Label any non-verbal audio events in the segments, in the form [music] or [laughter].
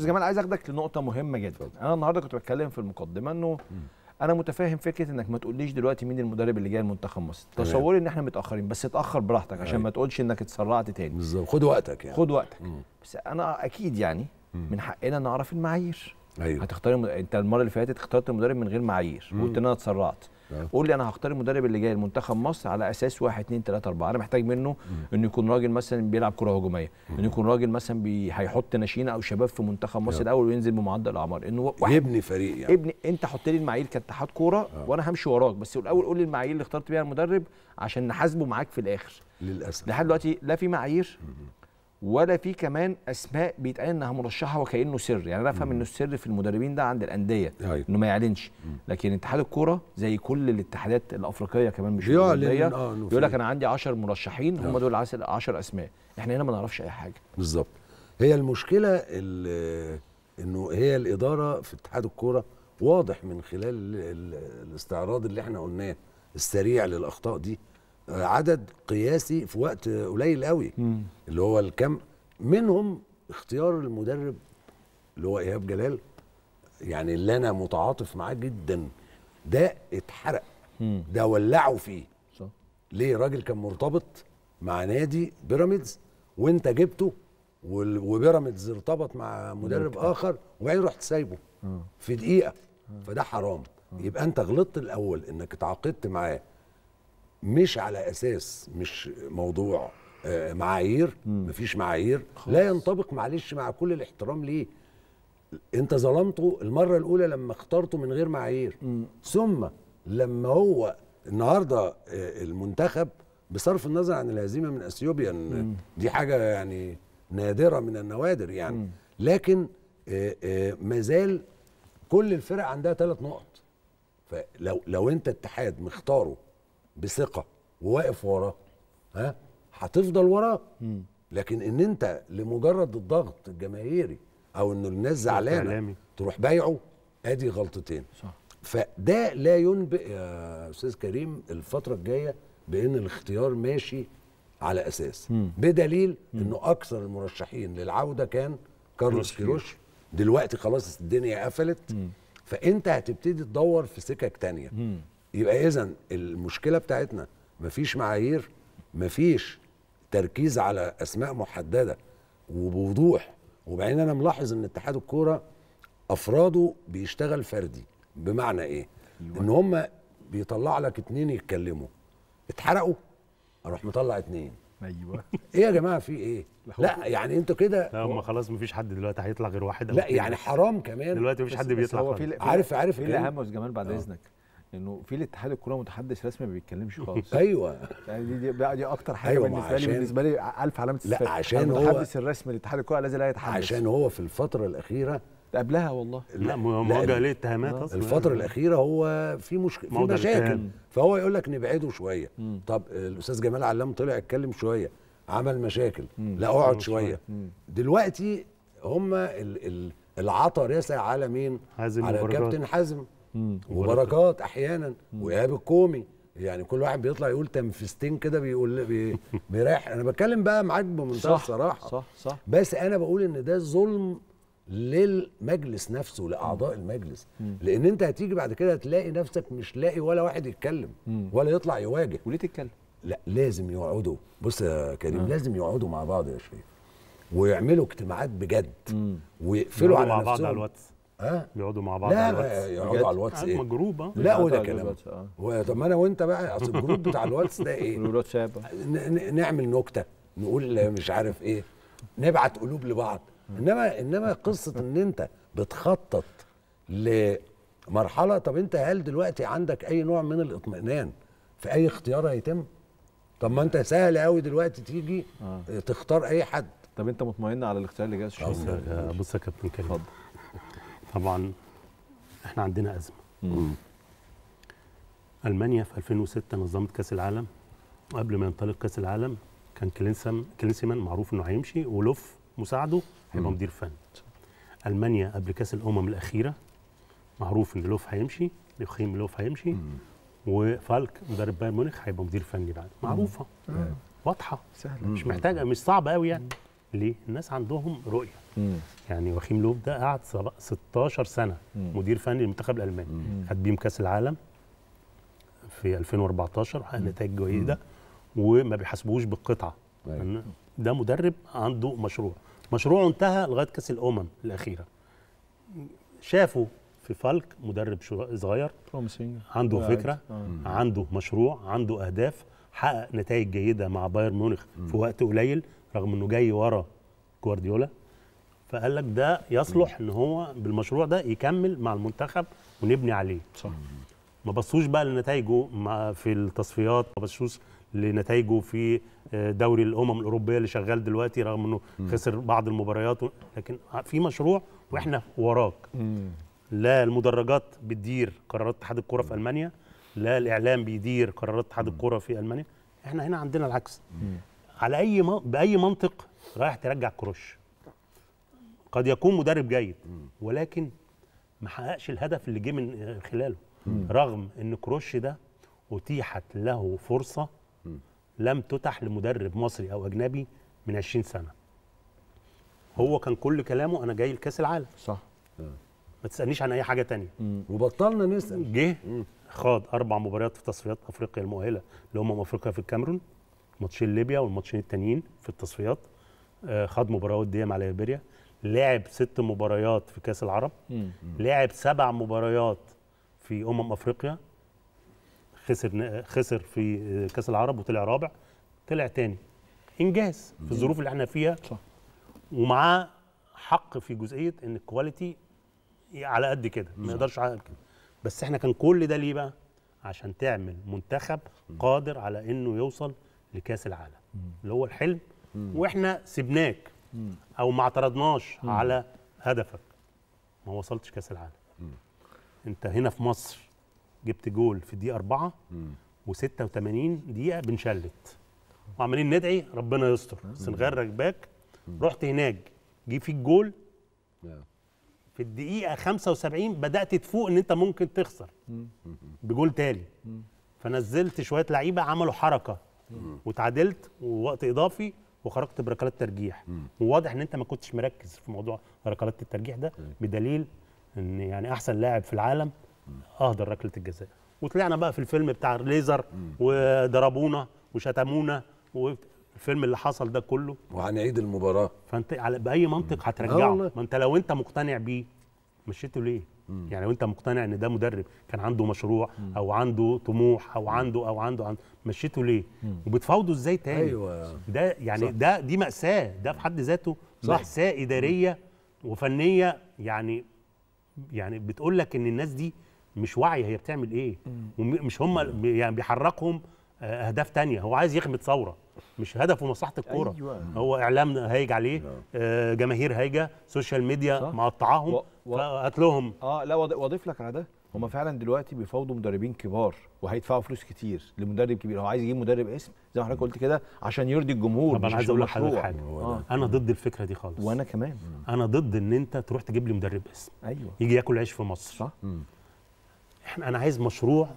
استاذ جمال عايز اخدك لنقطه مهمه جدا انا النهارده كنت بتكلم في المقدمه انه انا متفاهم فكره انك ما تقوليش دلوقتي مين المدرب اللي جاي المنتخب مصر تصوري ان احنا متاخرين بس اتاخر براحتك عشان أيوة. ما تقولش انك اتسرعت تاني بالظبط خد وقتك يعني خد وقتك مم. بس انا اكيد يعني مم. من حقنا نعرف المعايير ايوه هتختار انت المره اللي فاتت اخترت المدرب من غير معايير وقلت ان انا اتسرعت آه. قول لي انا هختار المدرب اللي جاي لمنتخب مصر على اساس 1 2 3 4 انا محتاج منه انه يكون راجل مثلا بيلعب كره هجوميه انه يكون راجل مثلا هيحط ناشئين او شباب في منتخب مصر الاول وينزل بمعدل الاعمار انه واحد يبني فريق يعني ابني انت حط لي المعايير كاتحاد كوره آه. وانا همشي وراك بس الاول قول لي المعايير اللي اخترت بيها المدرب عشان نحاسبه معاك في الاخر للاسف لحد دلوقتي لا في معايير ولا في كمان اسماء بيتقال انها مرشحه وكانه سر يعني انا افهم انه السر في المدربين ده عند الانديه أيوة. انه ما يعلنش لكن اتحاد الكوره زي كل الاتحادات الافريقيه كمان مش الانديه آه، يقول لك انا عندي 10 مرشحين هم آه. دول 10 اسماء احنا هنا ما نعرفش اي حاجه بالظبط هي المشكله انه هي الاداره في اتحاد الكوره واضح من خلال الاستعراض اللي احنا قلناه السريع للاخطاء دي عدد قياسي في وقت قليل قوي مم. اللي هو الكم منهم اختيار المدرب اللي هو ايهاب جلال يعني اللي انا متعاطف معاه جدا ده اتحرق مم. ده ولعوا فيه صح. ليه راجل كان مرتبط مع نادي بيراميدز وانت جبته وبيراميدز ارتبط مع مدرب مم. اخر وبعدين رحت سايبه مم. آه. في دقيقه مم. آه. فده حرام مم. آه. يبقى انت غلطت الاول انك اتعاقدت معاه مش على اساس مش موضوع آه، معايير مفيش معايير لا ينطبق معلش مع كل الاحترام ليه انت ظلمته المره الاولى لما اخترته من غير معايير ثم لما هو النهارده آه، المنتخب بصرف النظر عن الهزيمه من اثيوبيا دي حاجه يعني نادره من النوادر يعني مم. لكن آه، ما زال كل الفرق عندها ثلاث نقط فلو لو انت اتحاد مختاره بثقه وواقف وراه ها هتفضل وراه لكن ان انت لمجرد الضغط الجماهيري او ان الناس زعلانه تروح بايعه ادي غلطتين صح فده لا ينبئ يا استاذ كريم الفتره الجايه بان الاختيار ماشي على اساس مم. بدليل مم. انه اكثر المرشحين للعوده كان كارلوس كيروش دلوقتي خلاص الدنيا قفلت مم. فانت هتبتدي تدور في سكك تانية مم. يبقى اذا المشكله بتاعتنا مفيش معايير مفيش تركيز على اسماء محدده وبوضوح وبعدين انا ملاحظ ان اتحاد الكوره افراده بيشتغل فردي بمعنى ايه ان هم بيطلع لك اتنين يتكلموا اتحرقوا اروح مطلع اتنين ايوه [laughs] ايه يا جماعه في ايه لا يعني انتوا كده لا هم خلاص مفيش حد دلوقتي هيطلع غير واحد لا يعني حرام كمان دلوقتي مفيش حد بيطلع هو في عارف عارف ايه؟ الاهم يا جمال بعد آه. اذنك لانه في الاتحاد الكوره متحدث رسمي ما بيتكلمش خالص [laughs] ايوه يعني دي, دي, دي اكتر حاجه أيوة بالنسبه لي بالنسبه لي الف علامه استفهام لا عشان هو المتحدث الرسمي لاتحاد الكوره لازم لا يتحدث عشان هو في الفتره الاخيره قبلها والله لا موجه ليه اتهامات اصلا الفتره الاخيره هو في مشكله في مشاكل فهو يقول لك نبعده شويه مم. طب الاستاذ جمال علام طلع اتكلم شويه عمل مشاكل مم. لا اقعد شويه مم. دلوقتي هم العطر يسعى على مين حازم على الكابتن حازم وبركات احيانا وايهاب الكومي يعني كل واحد بيطلع يقول تنفستين كده بيقول بي [laughs] بيريح انا بتكلم بقى معاك بمنتهى الصراحه صح صح بس انا بقول ان ده ظلم للمجلس نفسه لاعضاء المجلس مم. لان انت هتيجي بعد كده هتلاقي نفسك مش لاقي ولا واحد يتكلم مم. ولا يطلع يواجه وليه تتكلم لا لازم يقعدوا بص يا كريم آه. لازم يقعدوا مع بعض يا شريف ويعملوا اجتماعات بجد ويقفلوا على مع نفسهم بعض على الواتس اه بيقعدوا مع بعض لا على الواتس يقعدوا على الواتس ايه جروب اه لا وده كلام هو طب ما انا وانت بقى اصل الجروب بتاع الواتس ده ايه [laughs] الواتساب نعمل نكته نقول مش عارف ايه نبعت قلوب لبعض انما انما قصه ان انت بتخطط لمرحله طب انت هل دلوقتي عندك اي نوع من الاطمئنان في اي اختيار هيتم طب ما انت سهل قوي دلوقتي تيجي اه. تختار اي حد طب انت مطمئن على الاختيار اللي جاي بص يا كابتن كريم اتفضل طبعا احنا عندنا ازمه مم. المانيا في 2006 نظمت كاس العالم قبل ما ينطلق كاس العالم كان كلينسم كلينسمان معروف انه هيمشي ولوف مساعده هيبقى مدير فن المانيا قبل كاس الامم الاخيره معروف ان لوف هيمشي يخيم لوف هيمشي مم. وفالك مدرب بايرن ميونخ هيبقى مدير فني بعد معروفه مم. واضحه سهله مش محتاجه مش صعبه قوي يعني ليه؟ الناس عندهم رؤيه مم. يعني وخيم لوب ده قعد 16 سنه مم. مدير فني للمنتخب الالماني خد بيهم كاس العالم في 2014 وحقق نتائج جيده وما بيحاسبوش بالقطعه أيوة. ده مدرب عنده مشروع مشروعه انتهى لغايه كاس الامم الاخيره شافوا في فالك مدرب صغير عنده فكره آه. عنده مشروع عنده اهداف حقق نتائج جيده مع بايرن ميونخ في وقت قليل رغم انه جاي ورا جوارديولا فقال لك ده يصلح ان هو بالمشروع ده يكمل مع المنتخب ونبني عليه صح ما بصوش بقى لنتائجه في التصفيات ما بصوش لنتائجه في آه، دوري الامم الاوروبيه اللي شغال دلوقتي رغم انه خسر بعض المباريات لكن في مشروع واحنا وراك لا المدرجات بتدير قرارات اتحاد الكره في المانيا لا الاعلام بيدير قرارات اتحاد الكره في المانيا احنا هنا عندنا العكس على اي باي منطق رايح ترجع كروش قد يكون مدرب جيد ولكن ما حققش الهدف اللي جه من خلاله رغم ان كروش ده اتيحت له فرصه لم تتح لمدرب مصري او اجنبي من 20 سنه هو كان كل كلامه انا جاي لكاس العالم صح آه. ما تسالنيش عن اي حاجه تانية وبطلنا نسال جه خاض اربع مباريات في تصفيات افريقيا المؤهله لامم افريقيا في الكاميرون ماتشين ليبيا والماتشين التانيين في التصفيات آه، خد مباراه وديه مع ليبيريا لعب ست مباريات في كاس العرب لعب سبع مباريات في امم افريقيا خسر خسر في آه، كاس العرب وطلع رابع طلع تاني انجاز في الظروف اللي احنا فيها صح. ومعاه حق في جزئيه ان الكواليتي على قد كده ما يقدرش على كده بس احنا كان كل ده ليه بقى عشان تعمل منتخب قادر على انه يوصل لكاس العالم اللي هو الحلم واحنا سبناك او ما اعترضناش على هدفك ما وصلتش كاس العالم انت هنا في مصر جبت جول في الدقيقه 4 و86 دقيقه بنشلت وعمالين ندعي ربنا يستر السنغال راكباك رحت هناك جه فيك جول في الدقيقه 75 بدات تفوق ان انت ممكن تخسر بجول تاني فنزلت شويه لعيبه عملوا حركه وتعادلت ووقت اضافي وخرجت بركلات ترجيح وواضح ان انت ما كنتش مركز في موضوع ركلات الترجيح ده بدليل ان يعني احسن لاعب في العالم اهدر ركله الجزاء وطلعنا بقى في الفيلم بتاع الليزر وضربونا وشتمونا والفيلم اللي حصل ده كله وهنعيد المباراه فانت على باي منطق هترجعه آه ما انت لو انت مقتنع بيه مشيته ليه مم. يعني لو انت مقتنع ان ده مدرب كان عنده مشروع مم. او عنده طموح او عنده او عنده, عن... مشيته ليه وبتفاوضه ازاي تاني أيوة. ده يعني صح. ده دي ماساه ده في حد ذاته ماساه اداريه وفنيه يعني يعني بتقول لك ان الناس دي مش واعيه هي بتعمل ايه ومش هم ايوه. يعني بيحركهم آه، اهداف تانية هو عايز يخبط ثوره مش هدفه مصلحه الكوره أيوة. هو اعلام هايج عليه نعم. آه جماهير هايجه سوشيال ميديا مقطعاهم و... و... فقتلهم اه لا واضيف لك على ده هما فعلا دلوقتي بيفاوضوا مدربين كبار وهيدفعوا فلوس كتير لمدرب كبير هو عايز يجيب مدرب اسم زي ما حضرتك قلت كده عشان يرضي الجمهور طب انا عايز اقول لحضرتك حاجه آه. انا ضد الفكره دي خالص وانا كمان مم. انا ضد ان انت تروح تجيب لي مدرب اسم ايوه يجي ياكل عيش في مصر صح مم. احنا انا عايز مشروع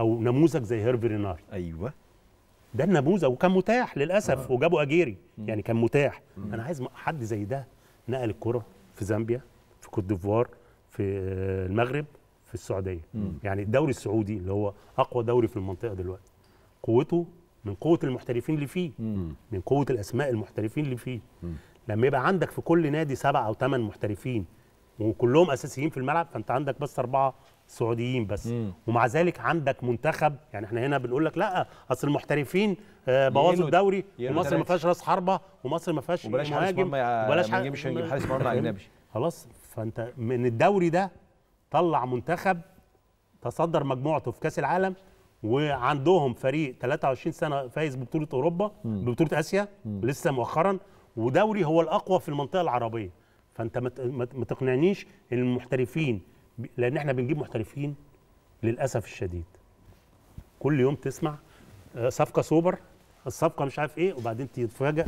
او نموذج زي هيرفي رينار ايوه ده النموذج وكان متاح للاسف آه. وجابوا اجيري مم. يعني كان متاح مم. انا عايز حد زي ده نقل الكره في زامبيا في كوت ديفوار في المغرب في السعوديه مم. يعني الدوري السعودي اللي هو اقوى دوري في المنطقه دلوقتي قوته من قوه المحترفين اللي فيه مم. من قوه الاسماء المحترفين اللي فيه مم. لما يبقى عندك في كل نادي سبعة او ثمان محترفين وكلهم اساسيين في الملعب فانت عندك بس اربعه سعوديين بس مم. ومع ذلك عندك منتخب يعني احنا هنا بنقول لك لا اصل المحترفين آه، بوظوا الدوري ومصر ما فيهاش راس حربه ومصر ما فيهاش وبلاش حارس مرمى وبلاش حارس مرمى اجنبي [laughs] خلاص فانت من الدوري ده طلع منتخب تصدر مجموعته في كاس العالم وعندهم فريق 23 سنه فايز ببطوله اوروبا مم. ببطوله اسيا مم. لسه مؤخرا ودوري هو الاقوى في المنطقه العربيه فانت ما تقنعنيش المحترفين لان احنا بنجيب محترفين للاسف الشديد كل يوم تسمع آه، صفقه سوبر الصفقه مش عارف ايه وبعدين تتفاجئ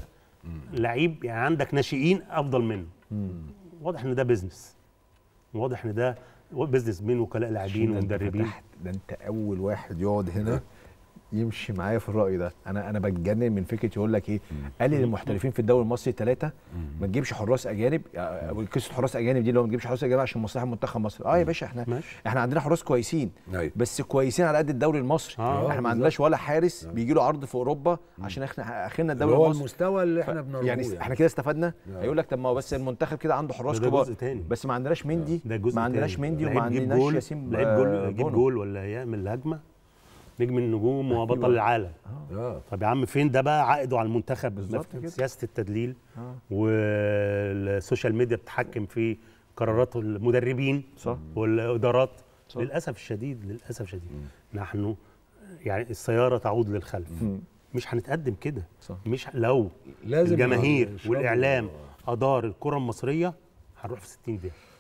لعيب يعني عندك ناشئين افضل منه واضح ان ده بيزنس واضح ان ده بيزنس بين وكلاء لاعبين ومدربين ده انت اول واحد يقعد هنا أه. يمشي معايا في الراي ده انا انا بتجنن من فكره يقول لك ايه قلل المحترفين في الدوري المصري ثلاثه ما تجيبش حراس اجانب آه، آه، قصه حراس اجانب دي اللي هو ما تجيبش حراس اجانب عشان مصلحه منتخب مصر اه يا باشا احنا ماشي. احنا عندنا حراس كويسين أيوه. بس كويسين على قد الدوري المصري آه احنا ما عندناش ولا حارس آه. بيجي له عرض في اوروبا عشان احنا اخرنا الدوري المصري هو المستوى اللي احنا بنرجوه يعني, يعني, احنا كده استفدنا هيقول لك طب ما هو بس المنتخب كده عنده حراس كبار بس ما عندناش مندي ما عندناش مندي وما عندناش ياسين لعيب جول جول ولا يعمل هجمه نجم النجوم أيوة. وبطل العالم آه. آه. طب يا عم فين ده بقى عائده على المنتخب بالظبط سياسه التدليل آه. والسوشيال ميديا بتحكم في قرارات المدربين صح. والادارات صح. للاسف الشديد للاسف الشديد نحن يعني السياره تعود للخلف م. مش هنتقدم كده مش لو لازم الجماهير والاعلام ادار الكره المصريه هنروح في 60 دقيقه